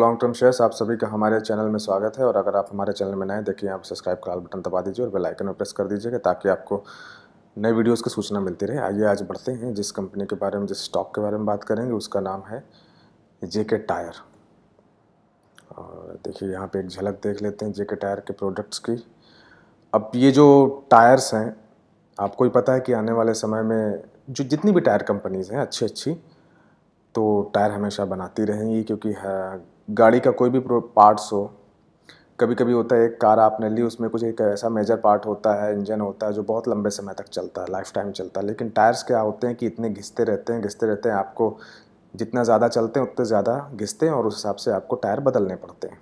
Long term shares आप सभी का हमारे चैनल में स्वागत है और अगर आप हमारे चैनल में नए देखिए आप सब्सक्राइब का बटन दबा दीजिए और बेल आइकन में प्रेस कर दीजिएगा ताकि आपको नए वीडियोस की सूचना मिलती रहे आइए आज बढ़ते हैं जिस कंपनी के बारे में जिस स्टॉक के बारे में बात करेंगे उसका नाम है जे टायर और देखिए यहाँ पर एक झलक देख लेते हैं जे टायर के प्रोडक्ट्स की अब ये जो टायर्स हैं आपको ही पता है कि आने वाले समय में जो जितनी भी टायर कंपनीज़ हैं अच्छी अच्छी तो टायर हमेशा बनाती रहेंगी क्योंकि हाँ, गाड़ी का कोई भी पार्ट्स हो कभी कभी होता है एक कार आपने ली उसमें कुछ एक ऐसा मेजर पार्ट होता है इंजन होता है जो बहुत लंबे समय तक चलता है लाइफ टाइम चलता है लेकिन टायर्स क्या होते हैं कि इतने घिसते रहते हैं घिसते रहते हैं आपको जितना ज़्यादा चलते हैं उतने ज़्यादा घिसते हैं और उस हिसाब से आपको टायर बदलने पड़ते हैं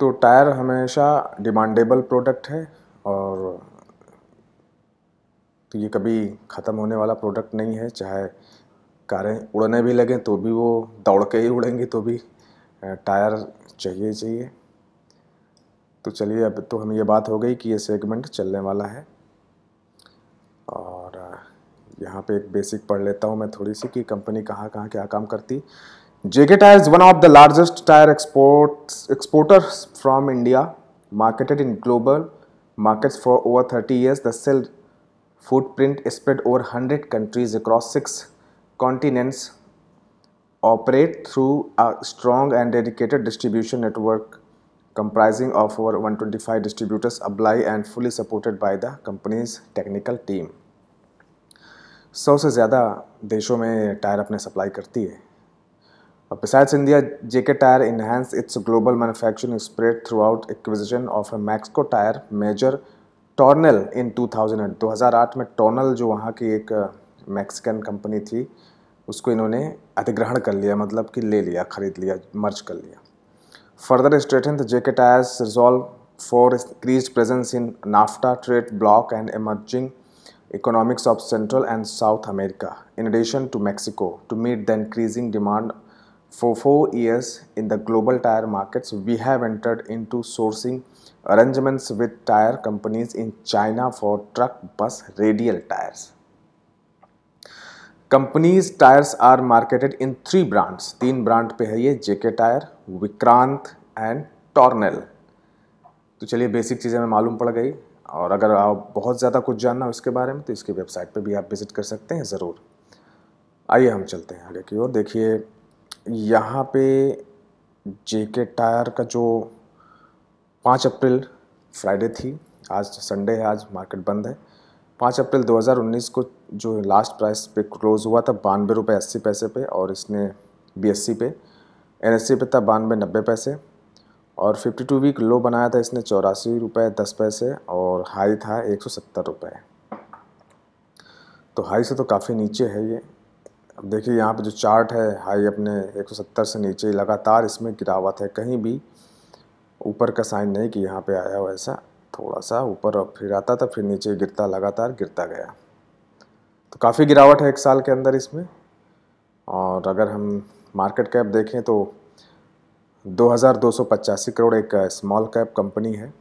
तो टायर हमेशा डिमांडेबल प्रोडक्ट है और तो ये कभी ख़त्म होने वाला प्रोडक्ट नहीं है चाहे कारें उड़ने भी लगें तो भी वो दौड़ के ही उड़ेंगी तो भी टायर चाहिए चाहिए तो चलिए अब तो हम ये बात हो गई कि ये सेगमेंट चलने वाला है और यहाँ पे एक बेसिक पढ़ लेता हूँ मैं थोड़ी सी कि कंपनी कहाँ कहाँ क्या काम करती JK tyre is one of the largest tyre export exporters from India marketed in global markets for over thirty years the sale footprint spread over hundred countries across six continents operate through a strong and dedicated distribution network comprising of over 125 distributors apply and fully supported by the company's technical team. सौ से ज़्यादा देशों में tyre अपने supply करती है और besides India, JK Tire enhanced its global manufacturing spread throughout acquisition of a Maxco Tire major टॉर्नल इन 2000. 2008 में टॉर्नल जो वहाँ की एक मैक्सिकन कंपनी थी उसको इन्होंने अधिग्रहण कर लिया मतलब कि ले लिया खरीद लिया मर्ज कर लिया further strengthen JK tyres resolve for increase presence in NAFTA trade block and emerging economics of Central and South America in addition to Mexico to meet the increasing demand for four years in the global tyre markets we have entered into sourcing arrangements with tyre companies in China for truck bus radial tyres companies tyres are marketed in three brands तीन brand पे है ये जेके tyre Vikrant and Tornel तो चलिए basic चीज़ें हमें मालूम पड़ गई और अगर आप बहुत ज़्यादा कुछ जानना हो इसके बारे में तो इसकी वेबसाइट पे भी आप विज़िट कर सकते हैं ज़रूर आइए हम चलते हैं आगे की ओर देखिए यहाँ पे जेके टायर का जो पाँच अप्रैल फ्राइडे थी आज संडे है आज मार्केट बंद है पाँच अप्रैल 2019 को जो लास्ट प्राइस पे क्लोज़ हुआ था बानवे रुपये अस्सी पैसे पे और इसने बी पे एन पे था बानवे नब्बे पैसे और 52 वीक लो बनाया था इसने चौरासी रुपये दस पैसे और हाई था एक सौ सत्तर रुपये तो हाई से तो काफ़ी नीचे है ये अब देखिए यहाँ पे जो चार्ट है हाई अपने 170 से नीचे लगातार इसमें गिरावट है कहीं भी ऊपर का साइन नहीं कि यहाँ पे आया हो ऐसा थोड़ा सा ऊपर फिर आता था फिर नीचे गिरता लगातार गिरता गया तो काफ़ी गिरावट है एक साल के अंदर इसमें और अगर हम मार्केट कैप देखें तो दो करोड़ एक स्मॉल कैप कंपनी है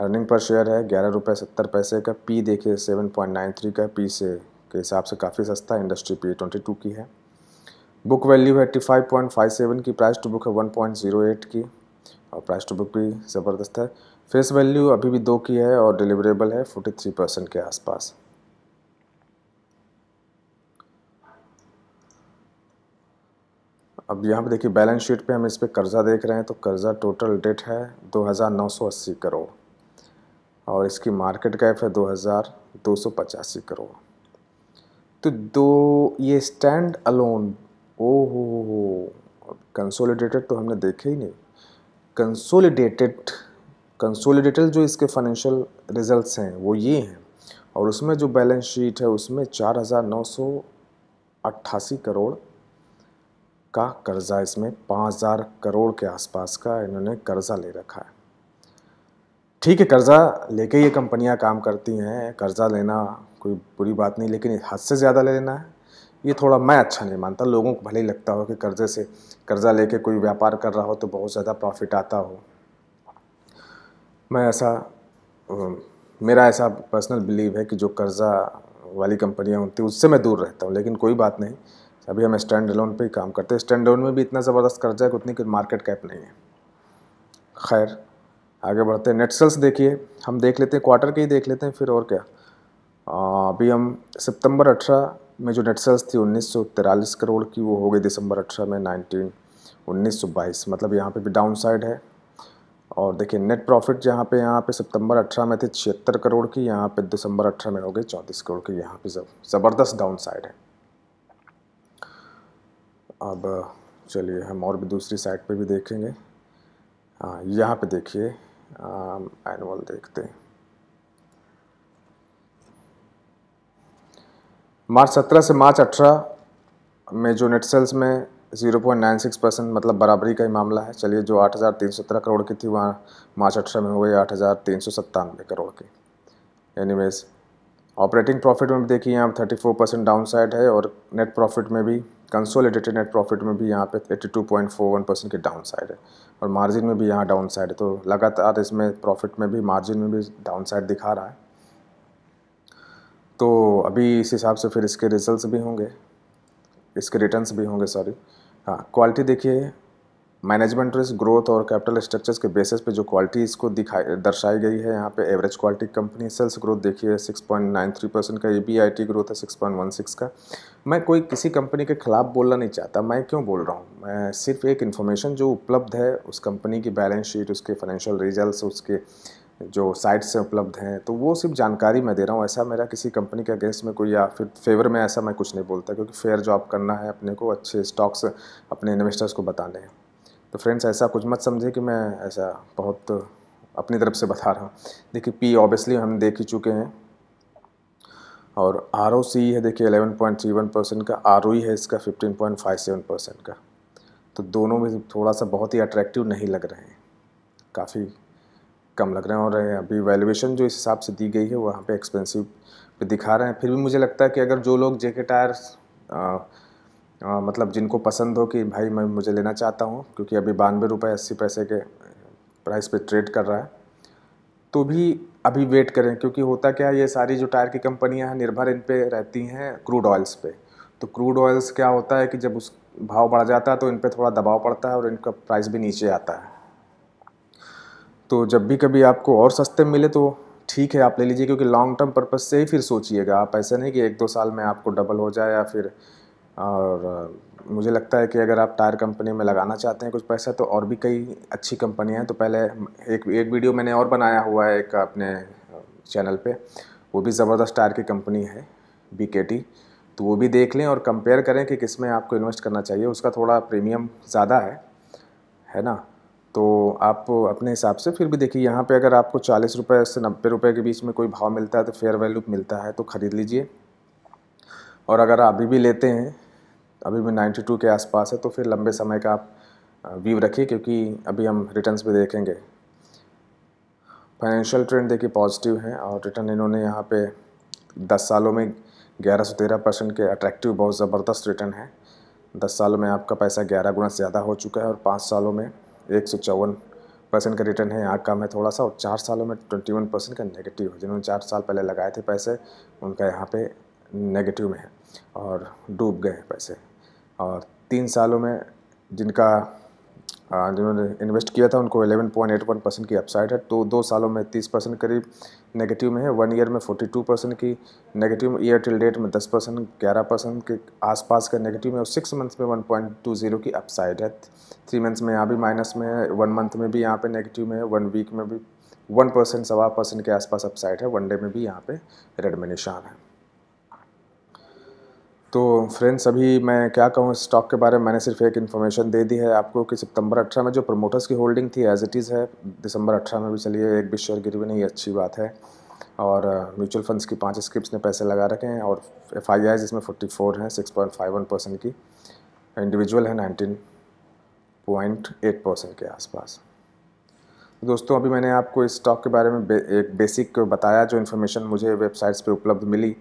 अर्निंग पर शेयर है ग्यारह रुपये सत्तर पैसे का पी देखिए सेवन पॉइंट नाइन थ्री का पी से के हिसाब से काफ़ी सस्ता इंडस्ट्री पी ट्वेंटी टू की है बुक वैल्यू है eighty five point five seven की प्राइस टू बुक है वन पॉइंट जीरो एट की और प्राइस टू बुक भी ज़बरदस्त है फेस वैल्यू अभी भी दो की है और डिलीवरेबल है 43 परसेंट के आसपास अब यहाँ पे देखिए बैलेंस शीट पे हम इस पर कर्ज़ा देख रहे हैं तो कर्ज़ा टोटल डेट है 2980 करोड़ और इसकी मार्केट कैप है पचासी करोड़ तो दो ये स्टैंड अलोन ओ हो कंसोलिडेटेड तो हमने देखे ही नहीं कंसोलिडेटेड कंसोलिडेटेड जो इसके फाइनेंशियल रिजल्ट्स हैं वो ये हैं और उसमें जो बैलेंस शीट है उसमें चार हज़ार नौ सौ अट्ठासी करोड़ का कर्ज़ा इसमें पाँच हज़ार करोड़ के आसपास का इन्होंने कर्ज़ा ले रखा है ठीक है कर्ज़ा लेके ये कंपनियां काम करती हैं कर्ज़ा लेना कोई बुरी बात नहीं लेकिन हद से ज़्यादा ले लेना है ये थोड़ा मैं अच्छा नहीं मानता लोगों को भले ही लगता हो कि कर्ज़े से कर्ज़ा लेके कोई व्यापार कर रहा हो तो बहुत ज़्यादा प्रॉफिट आता हो मैं ऐसा मेरा ऐसा पर्सनल बिलीव है कि जो कर्ज़ा वाली कंपनियाँ होती हैं उससे मैं दूर रहता हूँ लेकिन कोई बात नहीं अभी हम स्टैंड लोन पर ही काम करते हैं स्टैंड लोन में भी इतना ज़बरदस्त कर्जा है कि उतनी मार्केट कैप नहीं है खैर आगे बढ़ते हैं नेट सेल्स देखिए हम देख लेते हैं क्वार्टर के ही देख लेते हैं फिर और क्या अभी हम सितंबर अठारह में जो नेट सेल्स थी उन्नीस करोड़ की वो हो गई दिसंबर अठारह में नाइनटीन उन्नीस मतलब यहाँ पे भी डाउन साइड है और देखिए नेट प्रॉफिट जहाँ पे यहाँ पे सितंबर 18 में थे छिहत्तर करोड़ की यहाँ पे दिसंबर 18 में हो गए चौंतीस करोड़ की यहाँ पे ज़बरदस्त डाउन साइड है अब चलिए हम और भी दूसरी साइड पे भी देखेंगे हाँ यहाँ पे देखिए एनुअल देखते हैं मार्च 17 से मार्च 18 में जो नेट सेल्स में zero point nine six percent मतलब बराबरी का ही मामला है चलिए जो आठ हज़ार तीन सौ करोड़ की थी वहाँ मार्च अठारह में हो गई आठ हज़ार तीन सौ सत्तानवे करोड़ की एनीवेज ऑपरेटिंग प्रॉफिट में भी देखिए यहाँ thirty four percent down side है और नेट प्रॉफिट में भी कंसोलिडेटेड नेट प्रॉफिट में भी यहाँ पे eighty two point four one percent की डाउन साइड है और मार्जिन में भी यहाँ डाउन साइड है तो लगातार इसमें प्रॉफिट में भी मार्जिन में भी डाउन साइड दिखा रहा है तो अभी इस हिसाब से फिर इसके रिजल्ट भी होंगे इसके रिटर्न्स भी होंगे सॉरी हाँ क्वालिटी देखिए मैनेजमेंट रिस्क ग्रोथ और कैपिटल स्ट्रक्चर्स के बेसिस पे जो क्वालिटी इसको दिखाई दर्शाई गई है यहाँ पे average quality company sales growth देखिए 6.93 परसेंट का E B I T growth है 6.16 का मैं कोई किसी कंपनी के ख़िलाफ़ बोलना नहीं चाहता मैं क्यों बोल रहा हूँ मैं सिर्फ एक इन्फॉर्मेशन जो उपलब्ध है उस कंपनी की बैलेंस शीट उसके फाइनेंशियल रिजल्ट उसके जो साइट्स से उपलब्ध हैं तो वो सिर्फ जानकारी मैं दे रहा हूँ ऐसा मेरा किसी कंपनी के अगेंस्ट में कोई या फिर फेवर में ऐसा मैं कुछ नहीं बोलता क्योंकि फेयर जॉब करना है अपने को अच्छे स्टॉक्स अपने इन्वेस्टर्स को बताने हैं तो फ्रेंड्स ऐसा कुछ मत समझे कि मैं ऐसा बहुत अपनी तरफ से बता रहा हूँ देखिए पी ऑब्वियसली हम देख ही चुके हैं और आर ओ सी है देखिए eleven point three one percent का आर ओ e है इसका fifteen point five seven percent का तो दोनों में थोड़ा सा बहुत ही अट्रैक्टिव नहीं लग रहे हैं काफ़ी कम लग रहे हैं और अभी वैल्यूएशन जो इस हिसाब से दी गई है वहाँ पे एक्सपेंसिव पे दिखा रहे हैं फिर भी मुझे लगता है कि अगर जो लोग जेके टायर टायर्स मतलब जिनको पसंद हो कि भाई मैं मुझे लेना चाहता हूँ क्योंकि अभी बानवे रुपये अस्सी पैसे के प्राइस पे ट्रेड कर रहा है तो भी अभी वेट करें क्योंकि होता क्या है ये सारी जो टायर की कंपनियाँ हैं निर्भर इन पर रहती हैं क्रूड ऑयल्स पे तो क्रूड ऑयल्स क्या होता है कि जब उस भाव बढ़ जाता है तो इन पर थोड़ा दबाव पड़ता है और इनका प्राइस भी नीचे आता है तो जब भी कभी आपको और सस्ते मिले तो ठीक है आप ले लीजिए क्योंकि लॉन्ग टर्म पर्पज़ से ही फिर सोचिएगा आप ऐसा नहीं कि एक दो साल में आपको डबल हो जाए या फिर और मुझे लगता है कि अगर आप टायर कंपनी में लगाना चाहते हैं कुछ पैसा तो और भी कई अच्छी कंपनियाँ हैं तो पहले एक एक वीडियो मैंने और बनाया हुआ है एक अपने चैनल पे वो भी ज़बरदस्त टायर की कंपनी है बी तो वो भी देख लें और कंपेयर करें कि किस में आपको इन्वेस्ट करना चाहिए उसका थोड़ा प्रीमियम ज़्यादा है है ना तो आप अपने हिसाब से फिर भी देखिए यहाँ पे अगर आपको चालीस रुपये से नब्बे रुपये के बीच में कोई भाव मिलता है तो फेयर वैल्यू मिलता है तो ख़रीद लीजिए और अगर अभी भी लेते हैं अभी भी नाइन्टी टू के आसपास है तो फिर लंबे समय का आप व्यू रखिए क्योंकि अभी हम रिटर्न्स भी देखेंगे फाइनेंशियल ट्रेंड देखिए पॉजिटिव है और रिटर्न इन्होंने यहाँ पे दस सालों में ग्यारह तेरह परसेंट के अट्रैक्टिव बहुत ज़बरदस्त रिटर्न है दस सालों में आपका पैसा ग्यारह गुना ज़्यादा हो चुका है और पाँच सालों में एक सौ चौवन परसेंट का रिटर्न है यहाँ कम है थोड़ा सा और चार सालों में ट्वेंटी वन परसेंट का नेगेटिव है जिन्होंने चार साल पहले लगाए थे पैसे उनका यहाँ पे नेगेटिव में है और डूब गए पैसे और तीन सालों में जिनका हाँ, जिन्होंने इन्वेस्ट किया था उनको 11.81 परसेंट की अपसाइड है तो दो सालों में 30 परसेंट करीब नेगेटिव में है वन ईयर में 42 परसेंट की नेगेटिव ईयर टिल डेट में 10 परसेंट ग्यारह परसेंट के आसपास का नेगेटिव में और सिक्स मंथ्स में 1.20 की अपसाइड है थ्री मंथ्स में यहाँ भी माइनस में है वन मंथ में भी यहाँ पे नेगेटिव में है वन वीक में भी वन परसेंट सवा परसेंट के आसपास अपसाइड है वन डे में भी यहाँ पे रेड में निशान है तो फ्रेंड्स अभी मैं क्या कहूँ इस स्टॉक के बारे में मैंने सिर्फ एक इन्फॉर्मेशन दे दी है आपको कि सितंबर अठारह में जो प्रमोटर्स की होल्डिंग थी एज इट इज़ है दिसंबर अठारह में भी चलिए एक भी शेयर गिरी भी नहीं अच्छी बात है और म्यूचुअल फंड्स की पांच स्क्रिप्ट ने पैसे लगा रखे हैं और एफ आई आई जिसमें फोर्टी फोर हैं six point five one percent की इंडिविजुअल है नाइनटीन पॉइंट एट परसेंट के आसपास दोस्तों अभी मैंने आपको इस स्टॉक के बारे में बे, एक बेसिक बताया जो इन्फॉर्मेशन मुझे वेबसाइट्स पे उपलब्ध मिली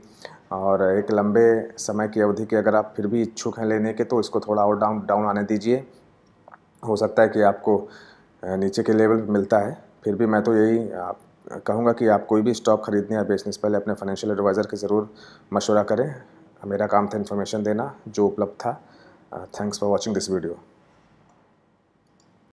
और एक लंबे समय की अवधि के अगर आप फिर भी इच्छुक हैं लेने के तो इसको थोड़ा और डाउन डाउन आने दीजिए हो सकता है कि आपको नीचे के लेवल पर मिलता है फिर भी मैं तो यही आप कहूँगा कि आप कोई भी स्टॉक खरीदने या बेचने से पहले अपने फाइनेंशियल एडवाइज़र के ज़रूर मशवरा करें मेरा काम था इन्फॉर्मेशन देना जो उपलब्ध था thanks for watching this video